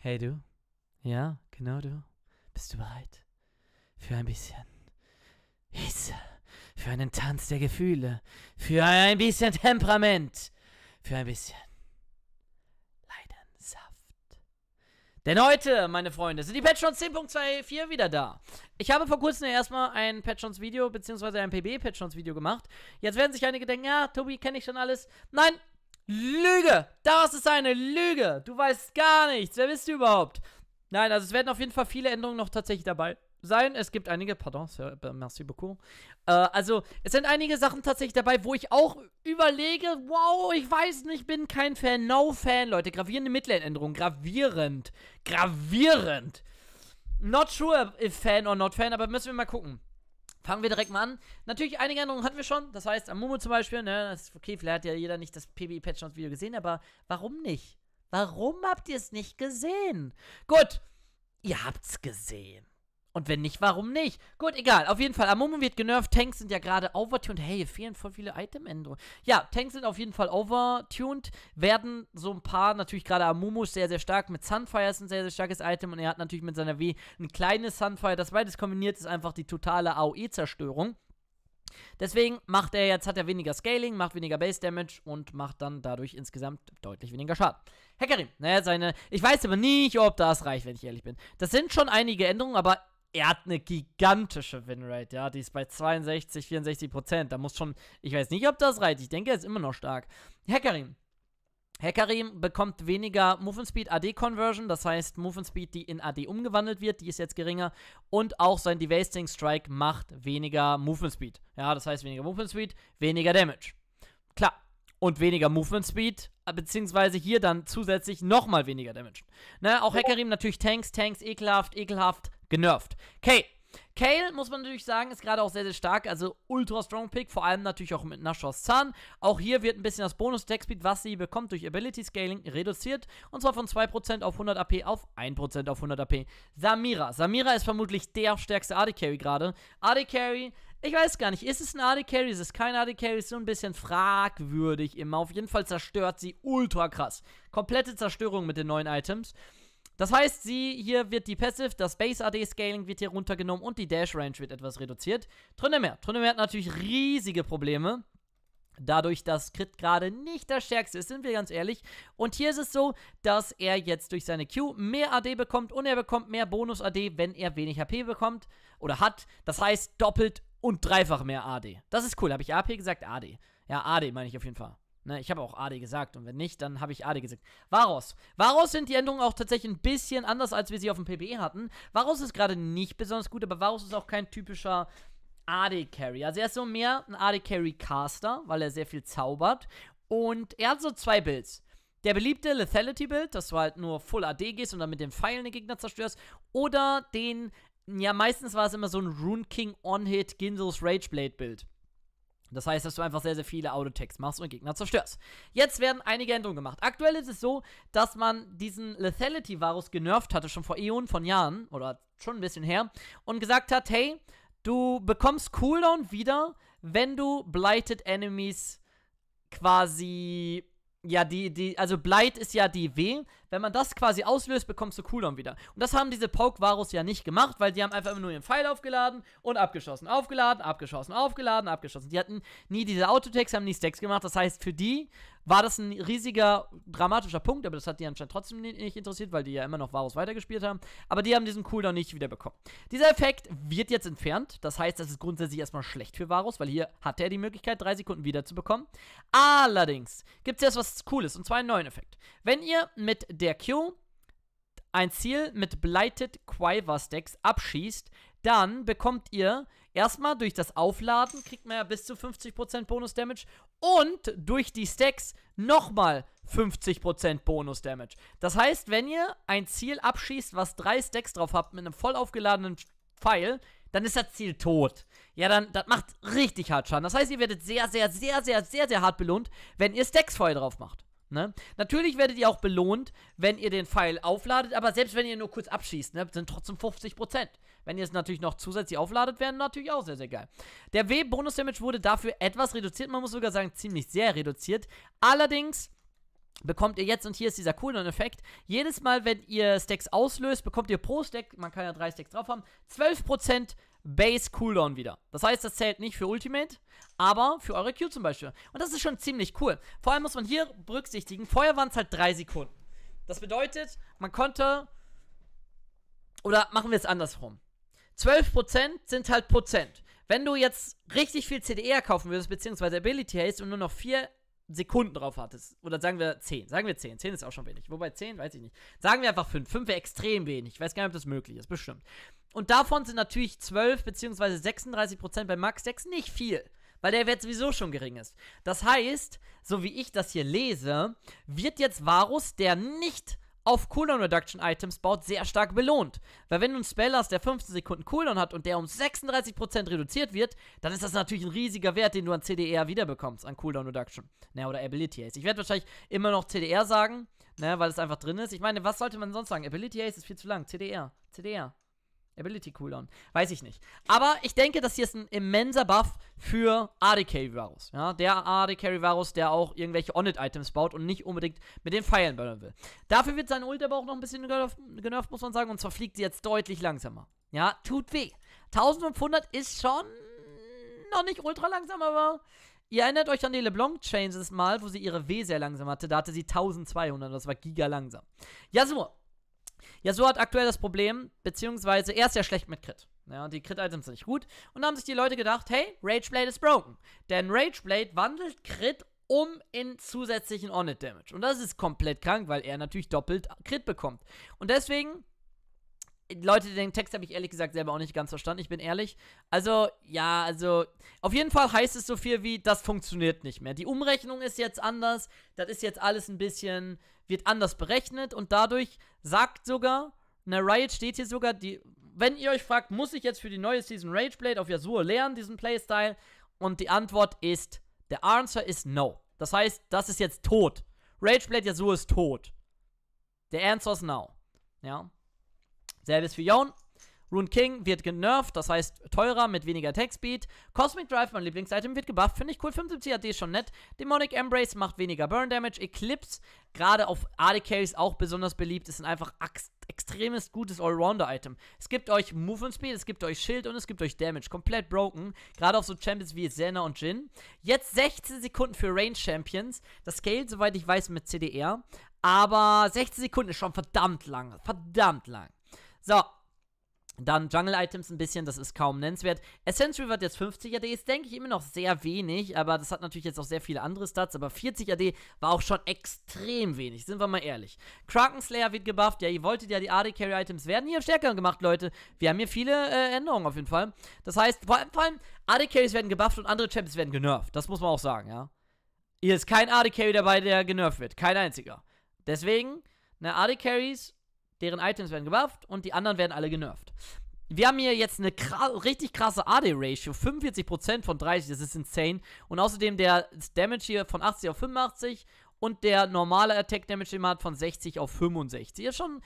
Hey du? Ja, genau du. Bist du bereit? Für ein bisschen Hitze, für einen Tanz der Gefühle, für ein bisschen Temperament, für ein bisschen Leidensaft. Denn heute, meine Freunde, sind die Patchons 10.24 wieder da. Ich habe vor kurzem erstmal ein Patchons Video, beziehungsweise ein PB Patchons Video gemacht. Jetzt werden sich einige denken, ja, Tobi, kenne ich schon alles. Nein, Lüge! Das ist eine Lüge! Du weißt gar nichts! Wer bist du überhaupt? Nein, also es werden auf jeden Fall viele Änderungen noch tatsächlich dabei sein. Es gibt einige, pardon, äh, merci beaucoup. Äh, also, es sind einige Sachen tatsächlich dabei, wo ich auch überlege, wow, ich weiß nicht, bin kein Fan, no Fan, Leute. Gravierende Mitteländerung, gravierend, gravierend. Not sure if Fan or not Fan, aber müssen wir mal gucken. Fangen wir direkt mal an. Natürlich, einige Änderungen hatten wir schon. Das heißt, am Momo zum Beispiel, ne, das ist okay, vielleicht hat ja jeder nicht das PBI-Patch-Video gesehen, aber warum nicht? Warum habt ihr es nicht gesehen? Gut, ihr habt's gesehen. Und wenn nicht, warum nicht? Gut, egal. Auf jeden Fall, Amumu wird genervt. Tanks sind ja gerade overtuned. Hey, fehlen voll viele Item-Änderungen. Ja, Tanks sind auf jeden Fall overtuned. Werden so ein paar, natürlich gerade Amumu ist sehr, sehr stark. Mit Sunfire ist ein sehr, sehr starkes Item. Und er hat natürlich mit seiner W ein kleines Sunfire. Das beides kombiniert ist einfach die totale AOE-Zerstörung. Deswegen macht er jetzt, hat er weniger Scaling, macht weniger Base Damage und macht dann dadurch insgesamt deutlich weniger Schaden. Hackerin, naja, ne, seine, ich weiß aber nicht, ob das reicht, wenn ich ehrlich bin. Das sind schon einige Änderungen, aber er hat eine gigantische Winrate, ja, die ist bei 62, 64 Prozent. Da muss schon, ich weiß nicht, ob das reicht. Ich denke, er ist immer noch stark. Hackerin. Hackerin bekommt weniger Move and Speed AD Conversion, das heißt Move and Speed, die in AD umgewandelt wird, die ist jetzt geringer und auch sein Devasting Strike macht weniger Move and Speed. Ja, das heißt weniger Move and Speed, weniger Damage. Klar. Und weniger Movement Speed äh, beziehungsweise hier dann zusätzlich nochmal weniger Damage. Ne? Auch Hackerim natürlich Tanks, Tanks, ekelhaft, ekelhaft, genervt. Okay, Kale, muss man natürlich sagen, ist gerade auch sehr, sehr stark, also ultra strong Pick, vor allem natürlich auch mit Nashor's Zahn. Auch hier wird ein bisschen das bonus deck speed was sie bekommt durch Ability Scaling, reduziert und zwar von 2% auf 100 AP auf 1% auf 100 AP. Samira, Samira ist vermutlich der stärkste AD Carry gerade. AD Carry ich weiß gar nicht, ist es ein AD Carry, ist es kein AD Carry, ist so ein bisschen fragwürdig immer. Auf jeden Fall zerstört sie ultra krass. Komplette Zerstörung mit den neuen Items. Das heißt, sie hier wird die Passive, das Base AD Scaling wird hier runtergenommen und die Dash Range wird etwas reduziert. Trundemer. Trundemer hat natürlich riesige Probleme. Dadurch, dass Crit gerade nicht das stärkste ist, sind wir ganz ehrlich. Und hier ist es so, dass er jetzt durch seine Q mehr AD bekommt und er bekommt mehr Bonus AD, wenn er wenig HP bekommt oder hat. Das heißt doppelt und dreifach mehr AD. Das ist cool. Habe ich AP gesagt? AD. Ja, AD meine ich auf jeden Fall. Ne, ich habe auch Ade gesagt und wenn nicht, dann habe ich Ade gesagt. Varos. Varos sind die Änderungen auch tatsächlich ein bisschen anders, als wir sie auf dem PBE hatten. Varos ist gerade nicht besonders gut, aber Varos ist auch kein typischer AD-Carry. Also er ist so mehr ein AD-Carry-Caster, weil er sehr viel zaubert. Und er hat so zwei Builds. Der beliebte Lethality-Build, dass du halt nur Full AD gehst und dann mit den Pfeilen den Gegner zerstörst. Oder den, ja meistens war es immer so ein Rune King On-Hit Ginzel's Rageblade-Build. Das heißt, dass du einfach sehr, sehr viele Autotext machst und Gegner zerstörst. Jetzt werden einige Änderungen gemacht. Aktuell ist es so, dass man diesen Lethality-Varus genervt hatte, schon vor Äonen von Jahren, oder schon ein bisschen her, und gesagt hat, hey, du bekommst Cooldown wieder, wenn du Blighted Enemies quasi ja, die, die, also Blight ist ja die W. Wenn man das quasi auslöst, bekommst du Cooldown wieder. Und das haben diese Poke-Varus ja nicht gemacht, weil die haben einfach immer nur ihren Pfeil aufgeladen und abgeschossen, aufgeladen, abgeschossen, aufgeladen, abgeschossen. Die hatten nie diese Autotext, haben nie Stacks gemacht. Das heißt, für die war das ein riesiger, dramatischer Punkt, aber das hat die anscheinend trotzdem nicht interessiert, weil die ja immer noch Varus weitergespielt haben. Aber die haben diesen Cooldown nicht wieder bekommen. Dieser Effekt wird jetzt entfernt. Das heißt, das ist grundsätzlich erstmal schlecht für Varus, weil hier hatte er die Möglichkeit, drei Sekunden wiederzubekommen. Allerdings gibt es jetzt was Cooles, und zwar einen neuen Effekt. Wenn ihr mit der Q ein Ziel mit Blighted Quiver Stacks abschießt, dann bekommt ihr erstmal durch das Aufladen, kriegt man ja bis zu 50% Bonus Damage und durch die Stacks nochmal 50% Bonus Damage. Das heißt, wenn ihr ein Ziel abschießt, was drei Stacks drauf habt mit einem voll aufgeladenen Pfeil, dann ist das Ziel tot. Ja, dann, das macht richtig hart Schaden. Das heißt, ihr werdet sehr, sehr, sehr, sehr, sehr, sehr hart belohnt, wenn ihr Stacks vorher drauf macht. Ne? Natürlich werdet ihr auch belohnt, wenn ihr den Pfeil aufladet, aber selbst wenn ihr nur kurz abschießt, ne, sind trotzdem 50%. Wenn ihr es natürlich noch zusätzlich aufladet, wäre natürlich auch sehr, sehr geil. Der W-Bonus-Damage wurde dafür etwas reduziert, man muss sogar sagen, ziemlich sehr reduziert. Allerdings bekommt ihr jetzt, und hier ist dieser coole Effekt, jedes Mal, wenn ihr Stacks auslöst, bekommt ihr pro Stack, man kann ja drei Stacks drauf haben, 12% Base Cooldown wieder. Das heißt, das zählt nicht für Ultimate, aber für eure Q zum Beispiel. Und das ist schon ziemlich cool. Vor allem muss man hier berücksichtigen, vorher waren es halt drei Sekunden. Das bedeutet, man konnte, oder machen wir es andersrum. 12% sind halt Prozent. Wenn du jetzt richtig viel CDR e kaufen würdest, beziehungsweise Ability hast und nur noch vier Sekunden drauf hattest, oder sagen wir 10, sagen wir 10, 10 ist auch schon wenig, wobei 10 weiß ich nicht. Sagen wir einfach 5, 5 wäre extrem wenig, ich weiß gar nicht, ob das möglich ist, bestimmt. Und davon sind natürlich 12 bzw. 36% bei Max 6 nicht viel, weil der Wert sowieso schon gering ist. Das heißt, so wie ich das hier lese, wird jetzt Varus, der nicht auf Cooldown Reduction Items baut, sehr stark belohnt. Weil wenn du einen Spell hast, der 15 Sekunden Cooldown hat und der um 36% reduziert wird, dann ist das natürlich ein riesiger Wert, den du an CDR e wiederbekommst, an Cooldown Reduction. Naja, oder Ability Ace. Ich werde wahrscheinlich immer noch CDR e sagen, ne, weil es einfach drin ist. Ich meine, was sollte man sonst sagen? Ability Ace ist viel zu lang. CDR. E CDR. Ability Cooldown. Weiß ich nicht. Aber ich denke, das hier ist ein immenser Buff für AD Carry Varus. Ja, der AD Carry Varus, der auch irgendwelche on items baut und nicht unbedingt mit den Pfeilen böllern will. Dafür wird sein Ult aber auch noch ein bisschen genervt, muss man sagen. Und zwar fliegt sie jetzt deutlich langsamer. Ja, tut weh. 1500 ist schon noch nicht ultra langsam, aber Ihr erinnert euch an die LeBlanc-Changes mal, wo sie ihre W sehr langsam hatte. Da hatte sie 1200, das war giga langsam. Ja, so. Ja, so hat aktuell das Problem, beziehungsweise er ist ja schlecht mit Crit. Ja, die Crit-Items sind nicht gut. Und da haben sich die Leute gedacht, hey, Rageblade ist broken. Denn Rageblade wandelt Crit um in zusätzlichen On-Hit-Damage. Und das ist komplett krank, weil er natürlich doppelt Crit bekommt. Und deswegen Leute, den Text habe ich ehrlich gesagt selber auch nicht ganz verstanden, ich bin ehrlich. Also, ja, also, auf jeden Fall heißt es so viel wie, das funktioniert nicht mehr. Die Umrechnung ist jetzt anders, das ist jetzt alles ein bisschen, wird anders berechnet und dadurch sagt sogar, eine Riot steht hier sogar, die, wenn ihr euch fragt, muss ich jetzt für die neue Season Rageblade auf Yasuo lernen, diesen Playstyle? Und die Antwort ist, the Answer is no. Das heißt, das ist jetzt tot. Rageblade Yasuo ist tot. The Answer is no. Ja. Selbes für Yon. Rune King wird genervt, das heißt teurer mit weniger Attack-Speed. Cosmic Drive, mein Lieblingsitem, wird gebufft, finde ich cool. 75 AD ist schon nett. Demonic Embrace macht weniger Burn-Damage. Eclipse, gerade auf AD-Carries auch besonders beliebt, ist ein einfach extremes gutes Allrounder-Item. Es gibt euch Movement-Speed, es gibt euch Schild und es gibt euch Damage. Komplett broken, gerade auf so Champions wie Xena und Jin. Jetzt 16 Sekunden für Range-Champions. Das scaled, soweit ich weiß, mit CDR. Aber 16 Sekunden ist schon verdammt lang. Verdammt lang. So, dann Jungle-Items ein bisschen, das ist kaum nennenswert. Essential wird jetzt 50 AD, ist denke ich immer noch sehr wenig, aber das hat natürlich jetzt auch sehr viele andere Stats, aber 40 AD war auch schon extrem wenig, sind wir mal ehrlich. Kraken Slayer wird gebufft, ja, ihr wolltet ja die AD-Carry-Items werden hier stärker gemacht, Leute. Wir haben hier viele äh, Änderungen auf jeden Fall. Das heißt, vor allem, allem AD-Carries werden gebufft und andere Champions werden genervt, das muss man auch sagen, ja. Hier ist kein AD-Carry dabei, der genervt wird, kein einziger. Deswegen, ne, AD-Carries Deren Items werden gebufft und die anderen werden alle genervt. Wir haben hier jetzt eine krass, richtig krasse AD-Ratio, 45% von 30, das ist insane. Und außerdem der Damage hier von 80 auf 85 und der normale Attack-Damage, den man hat, von 60 auf 65. ist schon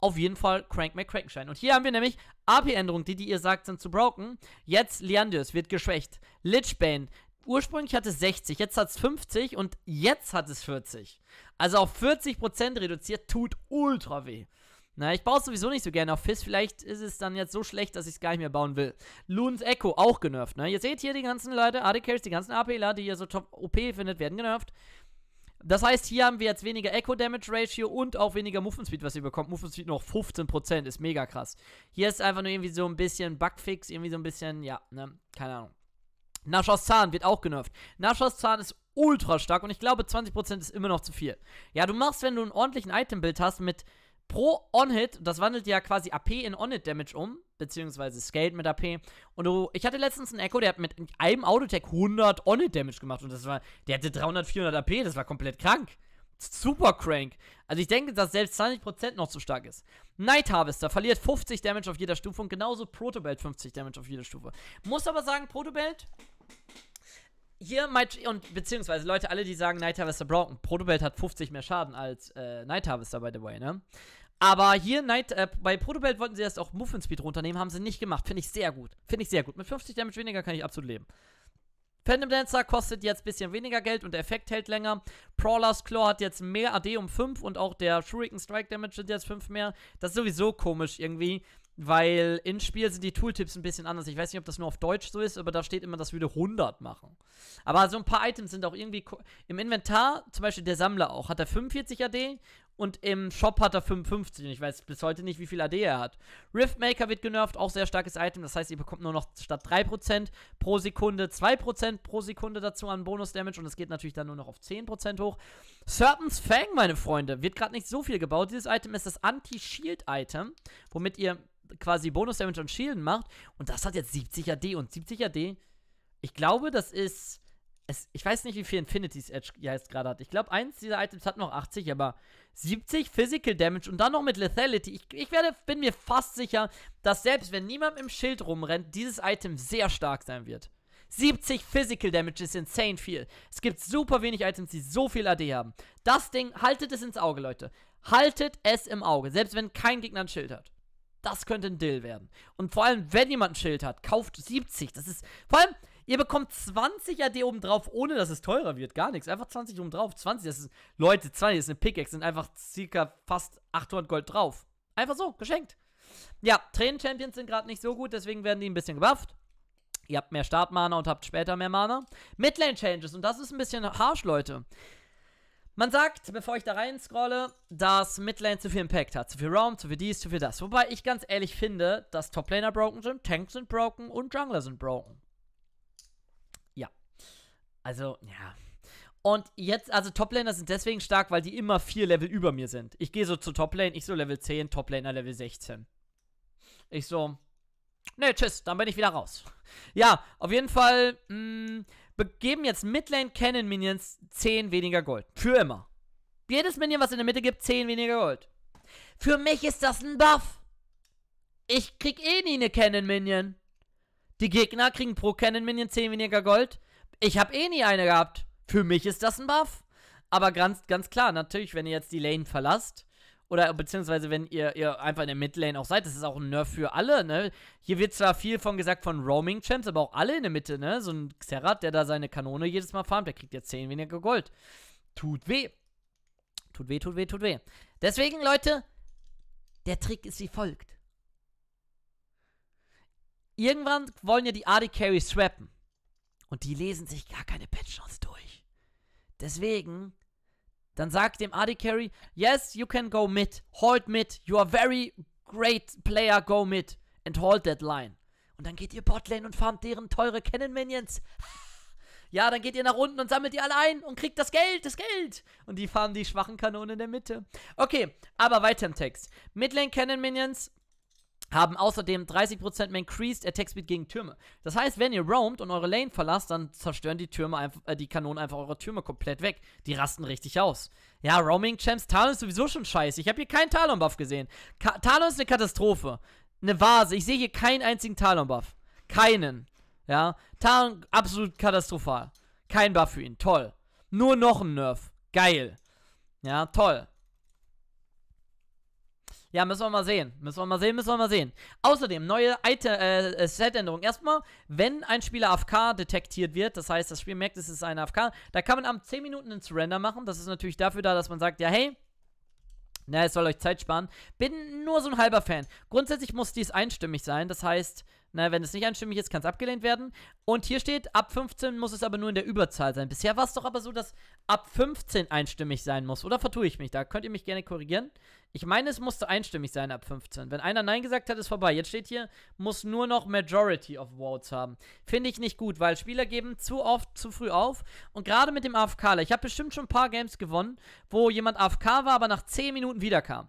auf jeden Fall Crank mac McCrankenstein. Und hier haben wir nämlich AP-Änderungen, die, die ihr sagt, sind zu broken. Jetzt Leandrius wird geschwächt. Lich Lichbane, ursprünglich hatte es 60, jetzt hat es 50 und jetzt hat es 40. Also auf 40% reduziert, tut ultra weh. Na, ich baue sowieso nicht so gerne auf Fizz. Vielleicht ist es dann jetzt so schlecht, dass ich es gar nicht mehr bauen will. Loons Echo, auch genervt. Ne? Ihr seht hier die ganzen Leute, AD die ganzen APler, die ihr so top OP findet, werden genervt. Das heißt, hier haben wir jetzt weniger Echo-Damage-Ratio und auch weniger Movement-Speed, was ihr bekommt. Movement-Speed noch 15%, ist mega krass. Hier ist einfach nur irgendwie so ein bisschen Bugfix, irgendwie so ein bisschen, ja, ne, keine Ahnung. Nashas Zahn wird auch genervt. Nashas Zahn ist ultra stark und ich glaube, 20% ist immer noch zu viel. Ja, du machst, wenn du einen ordentlichen item build hast mit pro On-Hit, das wandelt ja quasi AP in On-Hit-Damage um, beziehungsweise Scaled mit AP. Und du, ich hatte letztens einen Echo, der hat mit einem Autotech 100 On-Hit-Damage gemacht und das war, der hatte 300, 400 AP, das war komplett krank. Super crank. Also ich denke, dass selbst 20% noch zu stark ist. Night Harvester verliert 50 Damage auf jeder Stufe und genauso Protobelt 50 Damage auf jeder Stufe. Muss aber sagen, Protobelt hier und beziehungsweise Leute, alle, die sagen Night Harvester broken, Protobelt hat 50 mehr Schaden als äh, Night Harvester, by the way, ne? Aber hier Night, äh, bei Protobelt wollten sie erst auch Muffin-Speed runternehmen, haben sie nicht gemacht. Finde ich sehr gut. Finde ich sehr gut. Mit 50 Damage weniger kann ich absolut leben. Phantom Dancer kostet jetzt ein bisschen weniger Geld und der Effekt hält länger. Prawler's Claw hat jetzt mehr AD um 5 und auch der Shuriken Strike Damage sind jetzt 5 mehr. Das ist sowieso komisch irgendwie. Weil in Spiel sind die Tooltips ein bisschen anders. Ich weiß nicht, ob das nur auf Deutsch so ist, aber da steht immer, das würde 100 machen. Aber so ein paar Items sind auch irgendwie. Im Inventar, zum Beispiel der Sammler auch, hat er 45 AD und im Shop hat er 55. Und ich weiß bis heute nicht, wie viel AD er hat. Riftmaker wird genervt, auch sehr starkes Item. Das heißt, ihr bekommt nur noch statt 3% pro Sekunde 2% pro Sekunde dazu an Bonus-Damage. Und es geht natürlich dann nur noch auf 10% hoch. Serpent's Fang, meine Freunde, wird gerade nicht so viel gebaut. Dieses Item ist das Anti-Shield-Item, womit ihr quasi Bonus-Damage und Schilden macht. Und das hat jetzt 70 AD. und 70 AD, Ich glaube, das ist. Es, ich weiß nicht, wie viel Infinity's Edge jetzt gerade hat. Ich glaube, eins dieser Items hat noch 80, aber 70 Physical Damage und dann noch mit Lethality. Ich, ich werde, bin mir fast sicher, dass selbst wenn niemand im Schild rumrennt, dieses Item sehr stark sein wird. 70 Physical Damage ist insane viel. Es gibt super wenig Items, die so viel AD haben. Das Ding, haltet es ins Auge, Leute. Haltet es im Auge, selbst wenn kein Gegner ein Schild hat. Das könnte ein Deal werden. Und vor allem, wenn jemand ein Schild hat, kauft 70. Das ist. Vor allem, ihr bekommt 20 AD obendrauf, ohne dass es teurer wird. Gar nichts. Einfach 20 obendrauf. 20, das ist. Leute, 20 das ist eine Pickaxe. Sind einfach circa fast 800 Gold drauf. Einfach so, geschenkt. Ja, Tränen-Champions sind gerade nicht so gut, deswegen werden die ein bisschen gebufft. Ihr habt mehr Start-Mana und habt später mehr Mana. Midlane-Changes, und das ist ein bisschen harsh, Leute. Man sagt, bevor ich da rein scrolle, dass Midlane zu viel Impact hat. Zu viel Raum, zu viel dies, zu viel das. Wobei ich ganz ehrlich finde, dass Toplaner broken sind, Tanks sind broken und Jungler sind broken. Ja. Also, ja. Und jetzt, also Toplaner sind deswegen stark, weil die immer vier Level über mir sind. Ich gehe so zu Toplane, ich so Level 10, Toplaner Level 16. Ich so, ne, tschüss, dann bin ich wieder raus. Ja, auf jeden Fall, mh, mm, geben jetzt Midlane Cannon Minions 10 weniger Gold. Für immer. Jedes Minion, was in der Mitte gibt, 10 weniger Gold. Für mich ist das ein Buff. Ich krieg eh nie eine Cannon Minion. Die Gegner kriegen pro Cannon Minion 10 weniger Gold. Ich hab eh nie eine gehabt. Für mich ist das ein Buff. Aber ganz, ganz klar, natürlich, wenn ihr jetzt die Lane verlasst, oder beziehungsweise, wenn ihr, ihr einfach in der Midlane auch seid, das ist auch ein Nerf für alle, ne? Hier wird zwar viel von gesagt von Roaming-Champs, aber auch alle in der Mitte, ne? So ein Xerat, der da seine Kanone jedes Mal farmt, der kriegt jetzt 10 weniger Gold. Tut weh. Tut weh, tut weh, tut weh. Deswegen, Leute, der Trick ist wie folgt. Irgendwann wollen ja die AD-Carries swappen. Und die lesen sich gar keine Patch-Notes durch. Deswegen dann sagt dem AD Carry, yes, you can go mid, hold mid, you are very great player, go mid and hold that line. Und dann geht ihr Botlane und farmt deren teure Cannon Minions. Ja, dann geht ihr nach unten und sammelt die alle ein und kriegt das Geld, das Geld. Und die farmen die schwachen Kanonen in der Mitte. Okay, aber weiter im Text. Midlane Cannon Minions haben außerdem 30% mehr increased Attack äh, Speed gegen Türme. Das heißt, wenn ihr roamt und eure Lane verlasst, dann zerstören die Türme einfach, äh, die Kanonen einfach eure Türme komplett weg. Die rasten richtig aus. Ja, Roaming Champs, Talon ist sowieso schon scheiße. Ich habe hier keinen Talon-Buff gesehen. Ka Talon ist eine Katastrophe. Eine Vase. Ich sehe hier keinen einzigen Talon-Buff. Keinen. Ja, Talon absolut katastrophal. Kein Buff für ihn. Toll. Nur noch ein Nerf. Geil. Ja, toll. Ja, müssen wir mal sehen. Müssen wir mal sehen, müssen wir mal sehen. Außerdem, neue äh, äh, Set-Änderung. Erstmal, wenn ein Spieler AFK detektiert wird, das heißt, das Spiel merkt, es ist ein AFK, da kann man am 10 Minuten einen Surrender machen. Das ist natürlich dafür da, dass man sagt, ja, hey, na, es soll euch Zeit sparen. Bin nur so ein halber Fan. Grundsätzlich muss dies einstimmig sein. Das heißt, na, ne, wenn es nicht einstimmig ist, kann es abgelehnt werden. Und hier steht, ab 15 muss es aber nur in der Überzahl sein. Bisher war es doch aber so, dass ab 15 einstimmig sein muss. Oder vertue ich mich? Da könnt ihr mich gerne korrigieren. Ich meine, es musste einstimmig sein ab 15. Wenn einer Nein gesagt hat, ist vorbei. Jetzt steht hier, muss nur noch Majority of Votes haben. Finde ich nicht gut, weil Spieler geben zu oft zu früh auf. Und gerade mit dem AFK, Ich habe bestimmt schon ein paar Games gewonnen, wo jemand AFK war, aber nach 10 Minuten wiederkam.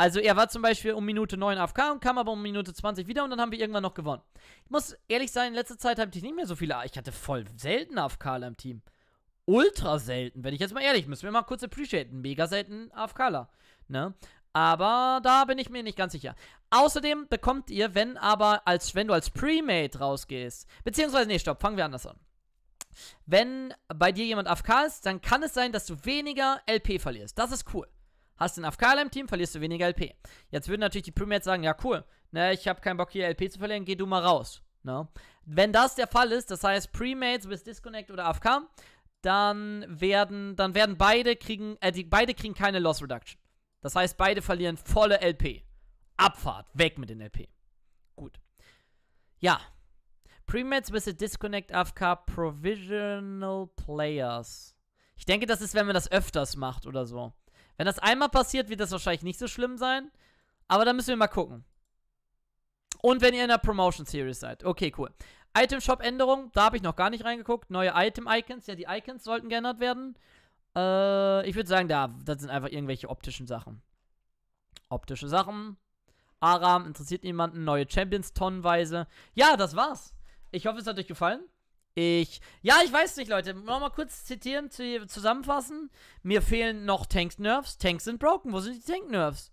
Also er war zum Beispiel um Minute 9 AFK und kam aber um Minute 20 wieder und dann haben wir irgendwann noch gewonnen. Ich muss ehrlich sein, in letzter Zeit hatte ich nicht mehr so viele. Ich hatte voll selten AFKler im Team. Ultra selten, wenn ich jetzt mal ehrlich, müssen wir mal kurz appreciaten. Mega selten AFKler. Ne? Aber da bin ich mir nicht ganz sicher. Außerdem bekommt ihr, wenn aber als wenn du als Premade rausgehst, beziehungsweise nee, stopp, fangen wir anders an. Wenn bei dir jemand AFK ist, dann kann es sein, dass du weniger LP verlierst. Das ist cool. Hast du den Afkala im Team, verlierst du weniger LP. Jetzt würden natürlich die Premier sagen, ja cool, ne, ich habe keinen Bock hier LP zu verlieren, geh du mal raus. No. Ne? Wenn das der Fall ist, das heißt Premates with Disconnect oder AFK, dann werden, dann werden beide kriegen, äh, die, beide kriegen keine Loss Reduction. Das heißt, beide verlieren volle LP. Abfahrt, weg mit den LP. Gut. Ja. Premates with a Disconnect AFK Provisional Players. Ich denke, das ist, wenn man das öfters macht oder so. Wenn das einmal passiert, wird das wahrscheinlich nicht so schlimm sein. Aber da müssen wir mal gucken. Und wenn ihr in der Promotion Series seid. Okay, cool. Item Shop Änderung, da habe ich noch gar nicht reingeguckt. Neue Item Icons, ja, die Icons sollten geändert werden. Äh, ich würde sagen, da, das sind einfach irgendwelche optischen Sachen. Optische Sachen. Aram interessiert niemanden. Neue Champions tonnenweise. Ja, das war's. Ich hoffe, es hat euch gefallen. Ich. Ja, ich weiß nicht, Leute. Nochmal kurz zitieren, zusammenfassen. Mir fehlen noch Tank-Nerfs. Tanks sind broken. Wo sind die Tank-Nerfs?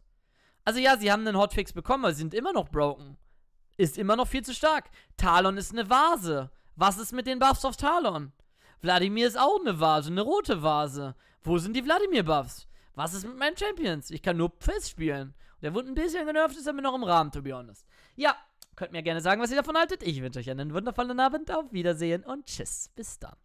Also ja, sie haben einen Hotfix bekommen, aber sie sind immer noch broken. Ist immer noch viel zu stark. Talon ist eine Vase. Was ist mit den Buffs auf Talon? Wladimir ist auch eine Vase, eine rote Vase. Wo sind die Wladimir-Buffs? Was ist mit meinen Champions? Ich kann nur Fizz spielen. Der wurde ein bisschen genervt, ist aber noch im Rahmen, to be honest. Ja, Könnt mir gerne sagen, was ihr davon haltet. Ich wünsche euch einen wundervollen Abend. Auf Wiedersehen und tschüss. Bis dann.